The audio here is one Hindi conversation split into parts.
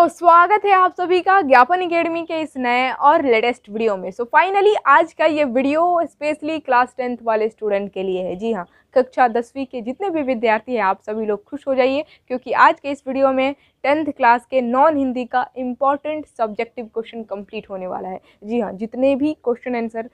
तो स्वागत है आप सभी का ज्ञापन अकेडमी के इस नए और लेटेस्ट वीडियो में सो so, फाइनली आज का ये वीडियो स्पेशली क्लास टेंथ वाले स्टूडेंट के लिए है जी हाँ कक्षा दसवीं के जितने भी विद्यार्थी हैं आप सभी लोग खुश हो जाइए क्योंकि आज के इस वीडियो में टेंथ क्लास के नॉन हिंदी का इम्पॉर्टेंट सब्जेक्टिव क्वेश्चन कंप्लीट होने वाला है जी हाँ जितने भी क्वेश्चन आंसर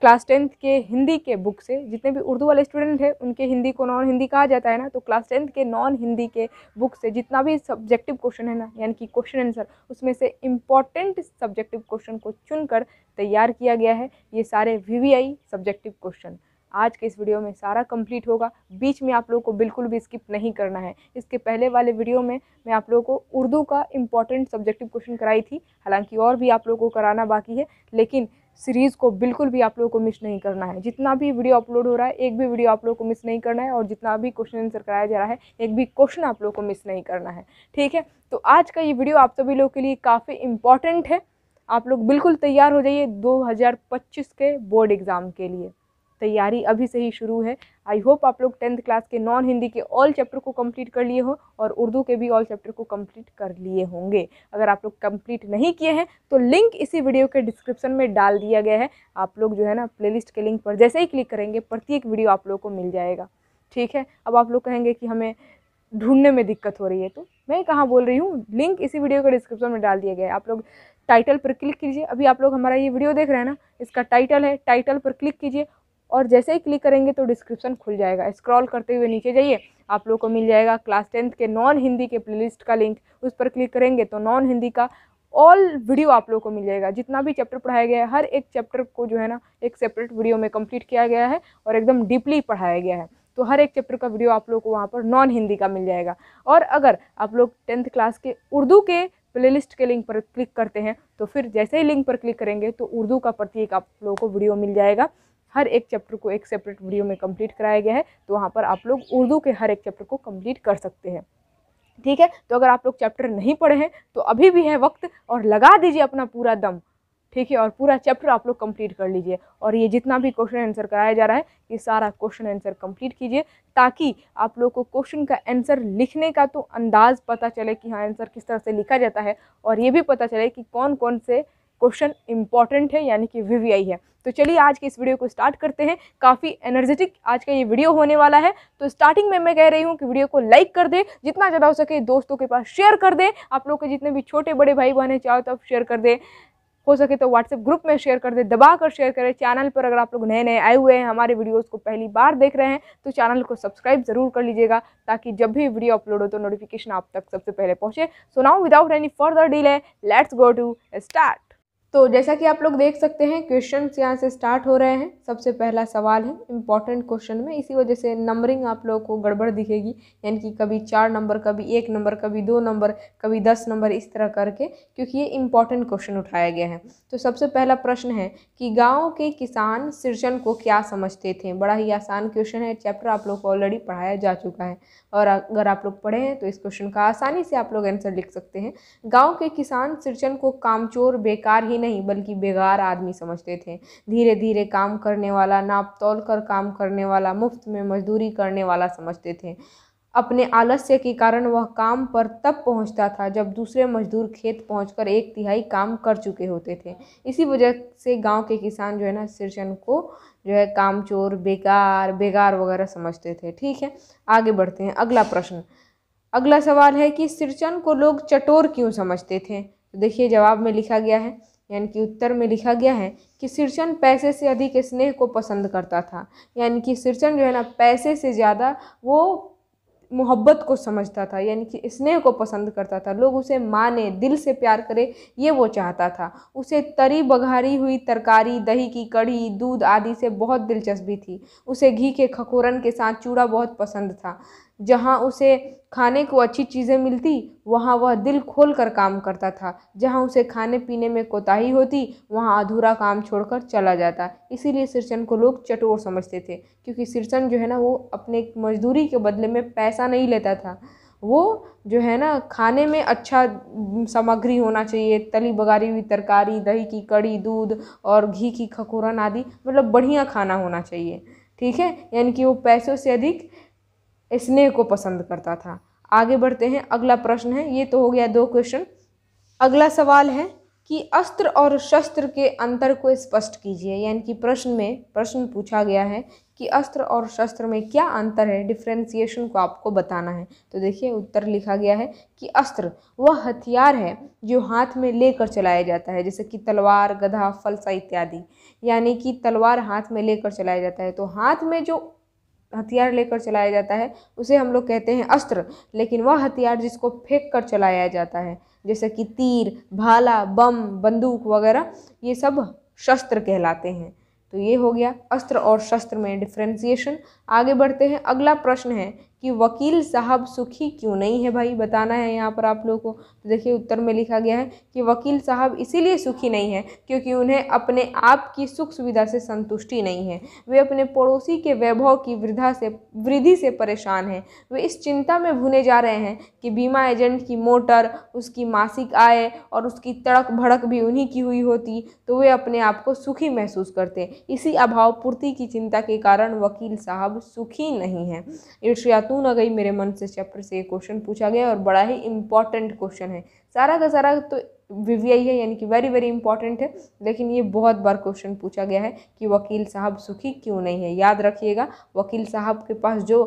क्लास टेंथ के हिंदी के बुक से जितने भी उर्दू वाले स्टूडेंट हैं उनके हिंदी को नॉन हिंदी कहा जाता है ना तो क्लास टेंथ के नॉन हिंदी के बुक से जितना भी सब्जेक्टिव क्वेश्चन है ना यानी कि क्वेश्चन आंसर उसमें से इम्पॉर्टेंट सब्जेक्टिव क्वेश्चन को चुनकर तैयार किया गया है ये सारे वी सब्जेक्टिव क्वेश्चन आज के इस वीडियो में सारा कंप्लीट होगा बीच में आप लोगों को बिल्कुल भी स्किप नहीं करना है इसके पहले वाले वीडियो में मैं आप लोगों को उर्दू का इंपॉर्टेंट सब्जेक्टिव क्वेश्चन कराई थी हालांकि और भी आप लोगों को कराना बाकी है लेकिन सीरीज़ को बिल्कुल भी आप लोगों को मिस नहीं करना है जितना भी वीडियो अपलोड हो रहा है एक भी वीडियो आप लोगों को मिस नहीं करना है और जितना भी क्वेश्चन आंसर कराया जा रहा है एक भी क्वेश्चन आप लोगों को मिस नहीं करना है ठीक है तो आज का ये वीडियो आप सभी लोग के लिए काफ़ी इम्पॉर्टेंट है आप लोग बिल्कुल तैयार हो जाइए 2025 के बोर्ड एग्ज़ाम के लिए तैयारी अभी से ही शुरू है आई होप आप लोग टेंथ क्लास के नॉन हिंदी के ऑल चैप्टर को कंप्लीट कर लिए हो और उर्दू के भी ऑल चैप्टर को कंप्लीट कर लिए होंगे अगर आप लोग कंप्लीट नहीं किए हैं तो लिंक इसी वीडियो के डिस्क्रिप्शन में डाल दिया गया है आप लोग जो है ना प्ले के लिंक पर जैसे ही क्लिक करेंगे प्रत्येक वीडियो आप लोग को मिल जाएगा ठीक है अब आप लोग कहेंगे कि हमें ढूंढने में दिक्कत हो रही है तो मैं कहाँ बोल रही हूँ लिंक इसी वीडियो के डिस्क्रिप्शन में डाल दिया गया है आप लोग टाइटल पर क्लिक कीजिए अभी आप लोग हमारा ये वीडियो देख रहे हैं ना इसका टाइटल है टाइटल पर क्लिक कीजिए और जैसे ही क्लिक करेंगे तो डिस्क्रिप्शन खुल जाएगा स्क्रॉल करते हुए नीचे जाइए आप लोग को मिल जाएगा क्लास टेंथ के नॉन हिंदी के प्लेलिस्ट का लिंक उस पर क्लिक करेंगे तो नॉन हिंदी का ऑल वीडियो आप लोग को मिल जाएगा जितना भी चैप्टर पढ़ाया गया है हर एक चैप्टर को जो है ना एक सेपरेट वीडियो में कंप्लीट किया गया है और एकदम डीपली पढ़ाया गया है तो हर एक चैप्टर का वीडियो आप लोग को वहाँ पर नॉन हिंदी का मिल जाएगा और अगर आप लोग टेंथ क्लास के उर्दू के प्लेलिस्ट के लिंक पर क्लिक करते हैं तो फिर जैसे ही लिंक पर क्लिक करेंगे तो उर्दू का प्रत्येक आप लोगों को वीडियो मिल जाएगा हर एक चैप्टर को एक सेपरेट वीडियो में कंप्लीट कराया गया है तो वहाँ पर आप लोग उर्दू के हर एक चैप्टर को कंप्लीट कर सकते हैं ठीक है तो अगर आप लोग चैप्टर नहीं पढ़े हैं तो अभी भी है वक्त और लगा दीजिए अपना पूरा दम ठीक है और पूरा चैप्टर आप लोग कंप्लीट कर लीजिए और ये जितना भी क्वेश्चन आंसर कराया जा रहा है ये सारा क्वेश्चन आंसर कंप्लीट कीजिए ताकि आप लोग को क्वेश्चन का आंसर लिखने का तो अंदाज़ पता चले कि हाँ आंसर किस तरह से लिखा जाता है और ये भी पता चले कि कौन कौन से क्वेश्चन इंपॉर्टेंट है यानी कि वीवीआई है तो चलिए आज के इस वीडियो को स्टार्ट करते हैं काफ़ी एनर्जेटिक आज का ये वीडियो होने वाला है तो स्टार्टिंग में मैं कह रही हूँ कि वीडियो को लाइक कर दें जितना ज़्यादा हो सके दोस्तों के पास शेयर कर दें आप लोग के जितने भी छोटे बड़े भाई बहन हैं चाहो तो आप शेयर कर दें हो सके तो व्हाट्सएप ग्रुप में शेयर कर दे दबा कर शेयर करें चैनल पर अगर आप लोग नए नए आए हुए हैं हमारे वीडियोस को पहली बार देख रहे हैं तो चैनल को सब्सक्राइब ज़रूर कर लीजिएगा ताकि जब भी वीडियो अपलोड हो तो नोटिफिकेशन आप तक सबसे पहले पहुँचे so now without any further delay है लेट्स गो टू स्टार्ट तो जैसा कि आप लोग देख सकते हैं क्वेश्चन यहाँ से स्टार्ट हो रहे हैं सबसे पहला सवाल है इम्पॉर्टेंट क्वेश्चन में इसी वजह से नंबरिंग आप लोगों को गड़बड़ दिखेगी यानी कि कभी चार नंबर कभी एक नंबर कभी दो नंबर कभी दस नंबर इस तरह करके क्योंकि ये इम्पॉर्टेंट क्वेश्चन उठाया गया है तो सबसे पहला प्रश्न है कि गाँव के किसान सृजन को क्या समझते थे बड़ा ही आसान क्वेश्चन है चैप्टर आप लोग को ऑलरेडी पढ़ाया जा चुका है और अगर आप लोग पढ़े हैं तो इस क्वेश्चन का आसानी से आप लोग आंसर लिख सकते हैं गाँव के किसान सृजन को कामचोर बेकार ही नहीं बल्कि बेगार आदमी समझते थे धीरे धीरे काम करने वाला नाप तोल कर काम करने वाला मुफ्त में मजदूरी करने वाला समझते थे अपने आलस्य के कारण वह काम पर तब पहुंचता था जब दूसरे मजदूर खेत पहुंचकर एक तिहाई काम कर चुके होते थे इसी वजह से गांव के किसान जो है ना सिरचन को जो है कामचोर बेकार बेकार वगैरह समझते थे ठीक है आगे बढ़ते हैं अगला प्रश्न अगला सवाल है कि सिरचन को लोग चटोर क्यों समझते थे तो देखिए जवाब में लिखा गया है यानी कि उत्तर में लिखा गया है कि सिरचन पैसे से अधिक स्नेह को पसंद करता था यानी कि सिरचन जो है ना पैसे से ज़्यादा वो मोहब्बत को समझता था यानी कि स्नेह को पसंद करता था लोग उसे माने दिल से प्यार करे ये वो चाहता था उसे तरी बघारी हुई तरकारी दही की कढ़ी दूध आदि से बहुत दिलचस्पी थी उसे घी के खकोरन के साथ चूड़ा बहुत पसंद था जहाँ उसे खाने को अच्छी चीज़ें मिलती वहाँ वह दिल खोल कर काम करता था जहाँ उसे खाने पीने में कोताही होती वहाँ अधूरा काम छोड़कर चला जाता इसीलिए सिरसन को लोग चटोर समझते थे क्योंकि सिरसन जो है ना वो अपने मजदूरी के बदले में पैसा नहीं लेता था वो जो है ना खाने में अच्छा सामग्री होना चाहिए तली बगारी हुई तरकारी दही की कड़ी दूध और घी की खकोरन आदि मतलब बढ़िया खाना होना चाहिए ठीक है यानी कि वो पैसों से अधिक स्नेह को पसंद करता था आगे बढ़ते हैं अगला प्रश्न है ये तो हो गया दो क्वेश्चन अगला सवाल है कि अस्त्र और शस्त्र के अंतर को स्पष्ट कीजिए यानी कि प्रश्न में प्रश्न पूछा गया है कि अस्त्र और शस्त्र में क्या अंतर है डिफ्रेंसिएशन को आपको बताना है तो देखिए उत्तर लिखा गया है कि अस्त्र वह हथियार है जो हाथ में लेकर चलाया जाता है जैसे कि तलवार गधा फलसा इत्यादि यानी कि तलवार हाथ में लेकर चलाया जाता है तो हाथ में जो हथियार लेकर चलाया जाता है उसे हम लोग कहते हैं अस्त्र लेकिन वह हथियार जिसको फेंक कर चलाया जाता है जैसे कि तीर भाला बम बंदूक वगैरह ये सब शस्त्र कहलाते हैं तो ये हो गया अस्त्र और शस्त्र में डिफ्रेंसिएशन आगे बढ़ते हैं अगला प्रश्न है कि वकील साहब सुखी क्यों नहीं है भाई बताना है यहाँ पर आप लोगों को तो देखिए उत्तर में लिखा गया है कि वकील साहब इसीलिए सुखी नहीं है क्योंकि उन्हें अपने आप की सुख सुविधा से संतुष्टि नहीं है वे अपने पड़ोसी के वैभव की वृद्धा से वृद्धि से परेशान हैं वे इस चिंता में भुने जा रहे हैं कि बीमा एजेंट की मोटर उसकी मासिक आय और उसकी तड़क भड़क भी उन्हीं की हुई होती तो वे अपने आप को सुखी महसूस करते इसी अभावपूर्ति की चिंता के कारण वकील साहब सुखी नहीं हैं ईर्ष्या तू ना गई मेरे मन से चैप्टर से ये क्वेश्चन पूछा गया और बड़ा ही इम्पॉर्टेंट क्वेश्चन है सारा का सारा तो वीवीआई है यानी कि वेरी वेरी इंपॉर्टेंट है लेकिन ये बहुत बार क्वेश्चन पूछा गया है कि वकील साहब सुखी क्यों नहीं है याद रखिएगा वकील साहब के पास जो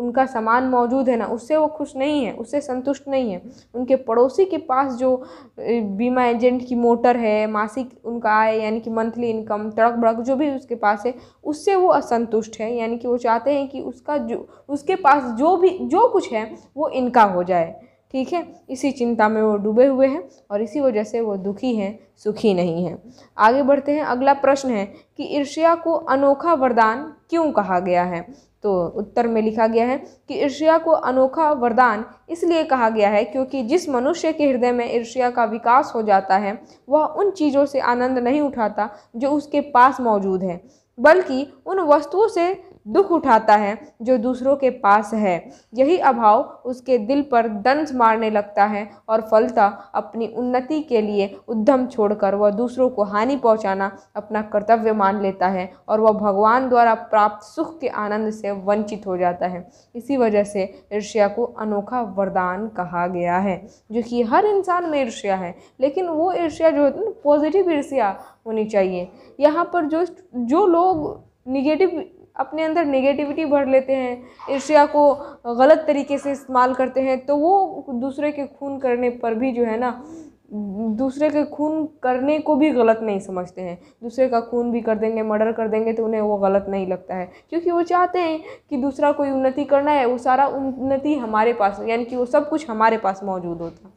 उनका सामान मौजूद है ना उससे वो खुश नहीं है उससे संतुष्ट नहीं है उनके पड़ोसी के पास जो बीमा एजेंट की मोटर है मासिक उनका आय यानी कि मंथली इनकम तड़क भड़क जो भी उसके पास है उससे वो असंतुष्ट है यानी कि वो चाहते हैं कि उसका जो उसके पास जो भी जो कुछ है वो इनका हो जाए ठीक है इसी चिंता में वो डूबे हुए हैं और इसी वजह से वो दुखी हैं सुखी नहीं हैं आगे बढ़ते हैं अगला प्रश्न है कि ईर्ष्या को अनोखा वरदान क्यों कहा गया है तो उत्तर में लिखा गया है कि ईर्ष्या को अनोखा वरदान इसलिए कहा गया है क्योंकि जिस मनुष्य के हृदय में ईर्ष्या का विकास हो जाता है वह उन चीज़ों से आनंद नहीं उठाता जो उसके पास मौजूद है बल्कि उन वस्तुओं से दुख उठाता है जो दूसरों के पास है यही अभाव उसके दिल पर दंश मारने लगता है और फलता अपनी उन्नति के लिए उद्यम छोड़कर वह दूसरों को हानि पहुंचाना अपना कर्तव्य मान लेता है और वह भगवान द्वारा प्राप्त सुख के आनंद से वंचित हो जाता है इसी वजह से ईर्ष्या को अनोखा वरदान कहा गया है जो कि हर इंसान में ईर्ष्या है लेकिन वो ईर्ष्या जो होती है ना पॉजिटिव ईर्ष्या होनी चाहिए यहाँ पर जो जो लोग निगेटिव अपने अंदर नेगेटिविटी भर लेते हैं ईर्ष्या को गलत तरीके से इस्तेमाल करते हैं तो वो दूसरे के खून करने पर भी जो है ना दूसरे के खून करने को भी गलत नहीं समझते हैं दूसरे का खून भी कर देंगे मर्डर कर देंगे तो उन्हें वो गलत नहीं लगता है क्योंकि वो चाहते हैं कि दूसरा कोई उन्नति करना है वो सारा उन्नति हमारे पास यानी कि वो सब कुछ हमारे पास मौजूद होता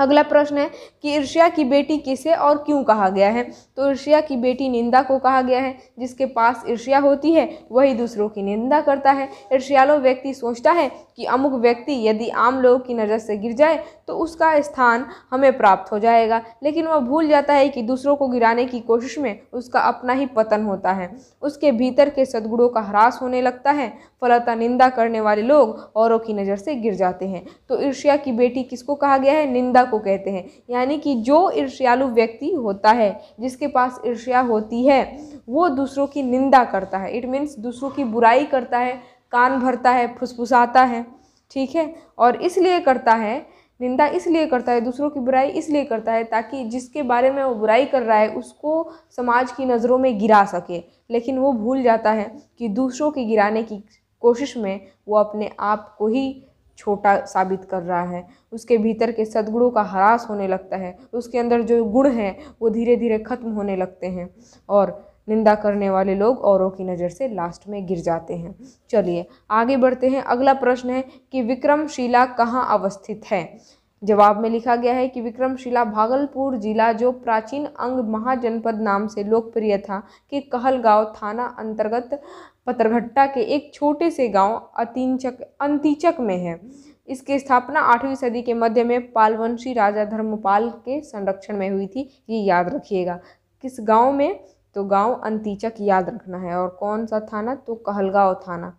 अगला प्रश्न है कि ईर्ष्या की बेटी किसे और क्यों कहा गया है तो ईर्ष्या की बेटी निंदा को कहा गया है जिसके पास ईर्ष्या होती है वही दूसरों की निंदा करता है ईर्ष्यालो व्यक्ति सोचता है कि अमुक व्यक्ति यदि आम लोगों की नज़र से गिर जाए तो उसका स्थान हमें प्राप्त हो जाएगा लेकिन वह भूल जाता है कि दूसरों को गिराने की कोशिश में उसका अपना ही पतन होता है उसके भीतर के सदगुणों का ह्रास होने लगता है फलता निंदा करने वाले लोग औरों की नज़र से गिर जाते हैं तो ईर्ष्या की बेटी किसको कहा गया है निंदा ईर्ष्या को कहते हैं यानी कि जो ईर्ष्यालु व्यक्ति होता है जिसके पास ईर्ष्या होती है वो दूसरों की निंदा करता है इट मीन्स दूसरों की बुराई करता है कान भरता है फुसफुसाता है ठीक है और इसलिए करता है निंदा इसलिए करता है दूसरों की बुराई इसलिए करता है ताकि जिसके बारे में वो बुराई कर रहा है उसको समाज की नज़रों में गिरा सके लेकिन वो भूल जाता है कि दूसरों के गिराने की कोशिश में वो अपने आप को ही छोटा साबित कर रहा है उसके भीतर के सद्गुणों का ह्रास होने लगता है उसके अंदर जो गुण हैं वो धीरे धीरे खत्म होने लगते हैं और निंदा करने वाले लोग औरों की नज़र से लास्ट में गिर जाते हैं चलिए आगे बढ़ते हैं अगला प्रश्न है कि विक्रमशिला कहाँ अवस्थित है जवाब में लिखा गया है कि विक्रमशिला भागलपुर जिला जो प्राचीन अंग महाजनपद नाम से लोकप्रिय था कि कहलगांव थाना अंतर्गत पतरघट्टा के एक छोटे से गांव अतिचक अंतिचक में है इसकी स्थापना आठवीं सदी के मध्य में पालवंशी राजा धर्मपाल के संरक्षण में हुई थी ये याद रखिएगा किस गांव में तो गांव अंतिचक याद रखना है और कौन सा थाना तो कहलगांव थाना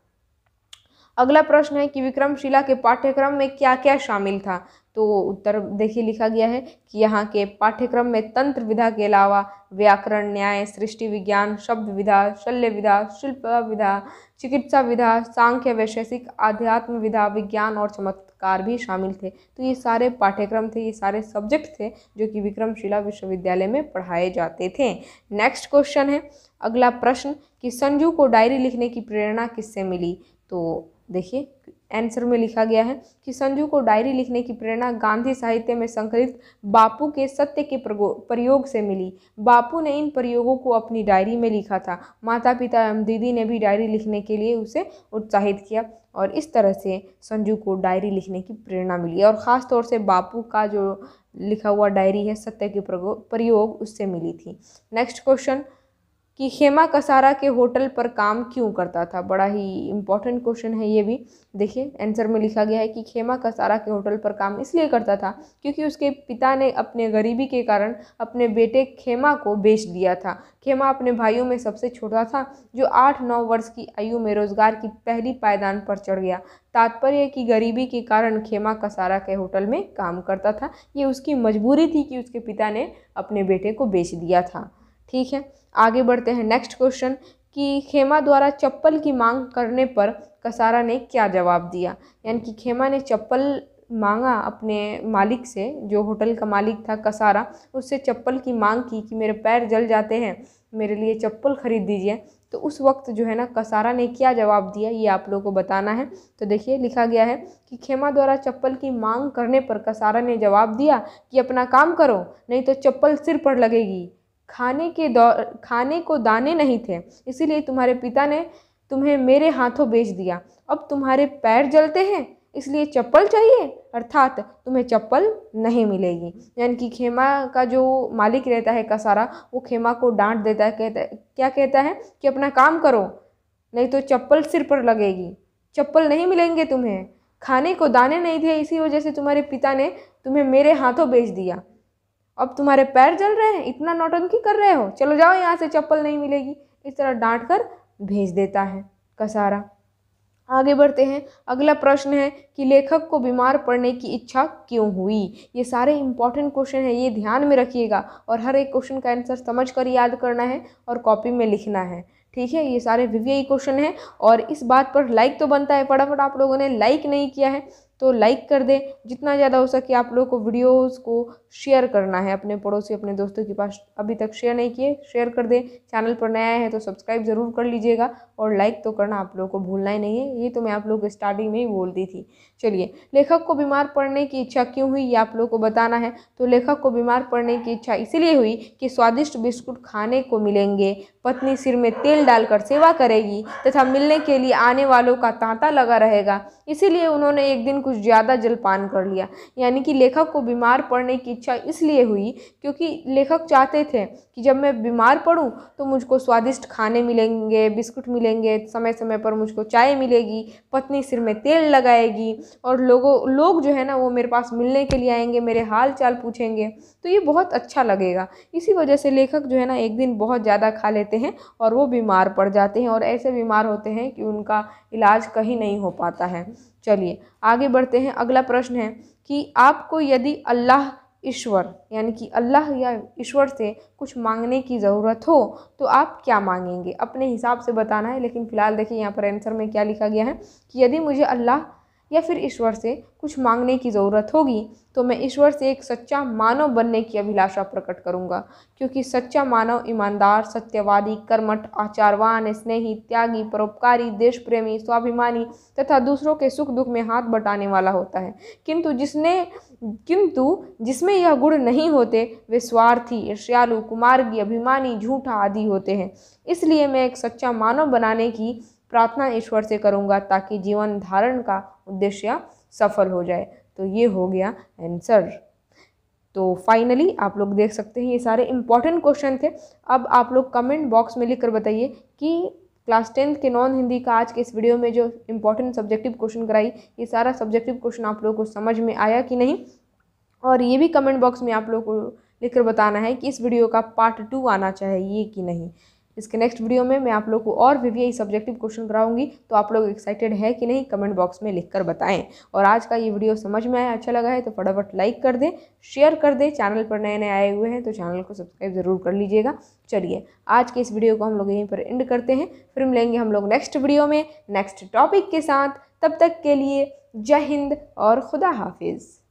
अगला प्रश्न है कि विक्रमशिला के पाठ्यक्रम में क्या क्या शामिल था तो उत्तर देखिए लिखा गया है कि यहाँ के पाठ्यक्रम में तंत्र विधा के अलावा व्याकरण न्याय सृष्टि विज्ञान शब्द विधा शल्य विधा शिल्प विधा चिकित्सा विधा सांख्य वैशेषिक आध्यात्म विधा विज्ञान और चमत्कार भी शामिल थे तो ये सारे पाठ्यक्रम थे ये सारे सब्जेक्ट थे जो कि विक्रमशिला विश्वविद्यालय में पढ़ाए जाते थे नेक्स्ट क्वेश्चन है अगला प्रश्न कि संजू को डायरी लिखने की प्रेरणा किससे मिली तो देखिए आंसर में लिखा गया है कि संजू को डायरी लिखने की प्रेरणा गांधी साहित्य में संकलित बापू के सत्य के प्रयोग से मिली बापू ने इन प्रयोगों को अपनी डायरी में लिखा था माता पिता एवं दीदी ने भी डायरी लिखने के लिए उसे उत्साहित किया और इस तरह से संजू को डायरी लिखने की प्रेरणा मिली और ख़ास तौर से बापू का जो लिखा हुआ डायरी है सत्य के प्रयोग उससे मिली थी नेक्स्ट क्वेश्चन कि खेमा कसारा के होटल पर काम क्यों करता था बड़ा ही इम्पॉर्टेंट क्वेश्चन है ये भी देखिए आंसर में लिखा गया है कि खेमा कसारा के होटल पर काम इसलिए करता था क्योंकि उसके पिता ने अपने गरीबी के कारण अपने बेटे खेमा को बेच दिया था खेमा अपने भाइयों में सबसे छोटा था जो आठ नौ वर्ष की आयु में रोजगार की पहली पायदान पर चढ़ गया तात्पर्य कि गरीबी के कारण खेमा कसारा के होटल में काम करता था ये उसकी मजबूरी थी कि उसके पिता ने अपने बेटे को बेच दिया था ठीक है आगे बढ़ते हैं नेक्स्ट क्वेश्चन कि खेमा द्वारा चप्पल की मांग करने पर कसारा ने क्या जवाब दिया यानी कि खेमा ने चप्पल मांगा अपने मालिक से जो होटल का मालिक था कसारा उससे चप्पल की मांग की कि मेरे पैर जल जाते हैं मेरे लिए चप्पल खरीद दीजिए तो उस वक्त जो है ना कसारा ने क्या जवाब दिया ये आप लोगों को बताना है तो देखिए लिखा गया है कि खेमा द्वारा चप्पल की मांग करने पर कसारा ने जवाब दिया कि अपना काम करो नहीं तो चप्पल सिर पर लगेगी खाने के दौर खाने को दाने नहीं थे इसीलिए तुम्हारे पिता ने तुम्हें मेरे हाथों बेच दिया अब तुम्हारे पैर जलते हैं इसलिए चप्पल चाहिए अर्थात तुम्हें चप्पल नहीं मिलेगी यानी कि खेमा का जो मालिक रहता है कसारा वो खेमा को डांट देता है कहता क्या कहता है कि अपना काम करो नहीं तो चप्पल सिर पर लगेगी चप्पल नहीं मिलेंगे तुम्हें खाने को दाने नहीं थे इसी वजह से तुम्हारे पिता ने तुम्हें मेरे हाथों बेच दिया अब तुम्हारे पैर जल रहे हैं इतना नौटंकी कर रहे हो चलो जाओ यहाँ से चप्पल नहीं मिलेगी इस तरह डांट कर भेज देता है कसारा आगे बढ़ते हैं अगला प्रश्न है कि लेखक को बीमार पड़ने की इच्छा क्यों हुई ये सारे इंपॉर्टेंट क्वेश्चन है ये ध्यान में रखिएगा और हर एक क्वेश्चन का आंसर समझ कर याद करना है और कॉपी में लिखना है ठीक है ये सारे विवेयी क्वेश्चन हैं और इस बात पर लाइक तो बनता है फटाफट आप लोगों ने लाइक नहीं किया है तो लाइक कर दें जितना ज़्यादा हो सके आप लोगों को वीडियोस को शेयर करना है अपने पड़ोसी अपने दोस्तों के पास अभी तक शेयर नहीं किए शेयर कर दें चैनल पर नया है तो सब्सक्राइब ज़रूर कर लीजिएगा और लाइक तो करना आप लोगों को भूलना ही नहीं है ये तो मैं आप लोग स्टार्टिंग में ही बोल दी थी चलिए लेखक को बीमार पड़ने की इच्छा क्यों हुई ये आप लोग को बताना है तो लेखक को बीमार पड़ने की इच्छा इसलिए हुई कि स्वादिष्ट बिस्कुट खाने को मिलेंगे पत्नी सिर में तेल डालकर सेवा करेगी तथा मिलने के लिए आने वालों का तांता लगा रहेगा इसीलिए उन्होंने एक दिन कुछ ज़्यादा जलपान कर लिया यानी कि लेखक को बीमार पड़ने की इच्छा इसलिए हुई क्योंकि लेखक चाहते थे कि जब मैं बीमार पड़ूँ तो मुझको स्वादिष्ट खाने मिलेंगे बिस्कुट मिलेंगे समय समय पर मुझको चाय मिलेगी पत्नी सिर में तेल लगाएगी और लोगों लोग जो है ना वो मेरे पास मिलने के लिए आएंगे मेरे हाल चाल पूछेंगे तो ये बहुत अच्छा लगेगा इसी वजह से लेखक जो है ना एक दिन बहुत ज़्यादा खा लेते रहते हैं और वो बीमार पड़ जाते हैं और ऐसे बीमार होते हैं कि उनका इलाज कहीं नहीं हो पाता है चलिए आगे बढ़ते हैं अगला प्रश्न है कि आपको यदि अल्लाह ईश्वर यानी कि अल्लाह या ईश्वर से कुछ मांगने की ज़रूरत हो तो आप क्या मांगेंगे अपने हिसाब से बताना है लेकिन फ़िलहाल देखिए यहाँ पर आंसर में क्या लिखा गया है कि यदि मुझे अल्लाह या फिर ईश्वर से कुछ मांगने की ज़रूरत होगी तो मैं ईश्वर से एक सच्चा मानव बनने की अभिलाषा प्रकट करूंगा क्योंकि सच्चा मानव ईमानदार सत्यवादी कर्मठ आचारवान स्नेही त्यागी परोपकारी देश प्रेमी स्वाभिमानी तथा दूसरों के सुख दुख में हाथ बटाने वाला होता है किंतु जिसने किंतु जिसमें यह गुण नहीं होते वे स्वार्थी ईर्ष्यालु कुमार्गी अभिमानी झूठा आदि होते हैं इसलिए मैं एक सच्चा मानव बनाने की प्रार्थना ईश्वर से करूँगा ताकि जीवन धारण का उद्देश्य सफल हो जाए तो ये हो गया आंसर तो फाइनली आप लोग देख सकते हैं ये सारे इंपॉर्टेंट क्वेश्चन थे अब आप लोग कमेंट बॉक्स में लिख कर बताइए कि क्लास टेंथ के नॉन हिंदी का आज के इस वीडियो में जो इंपॉर्टेंट सब्जेक्टिव क्वेश्चन कराई ये सारा सब्जेक्टिव क्वेश्चन आप लोगों को समझ में आया कि नहीं और ये भी कमेंट बॉक्स में आप लोग को लिखकर बताना है कि इस वीडियो का पार्ट टू आना चाहिए कि नहीं इसके नेक्स्ट वीडियो में मैं आप लोग को और भी यही सब्जेक्टिव क्वेश्चन कराऊंगी तो आप लोग एक्साइटेड है कि नहीं कमेंट बॉक्स में लिख कर बताएं और आज का ये वीडियो समझ में आया अच्छा लगा है तो फटाफट लाइक कर दें शेयर कर दें चैनल पर नए नए आए हुए हैं तो चैनल को सब्सक्राइब ज़रूर कर लीजिएगा चलिए आज के इस वीडियो को हम लोग यहीं पर एंड करते हैं फिर मिलेंगे हम लोग नेक्स्ट वीडियो में नेक्स्ट टॉपिक के साथ तब तक के लिए जय हिंद और खुदा हाफिज़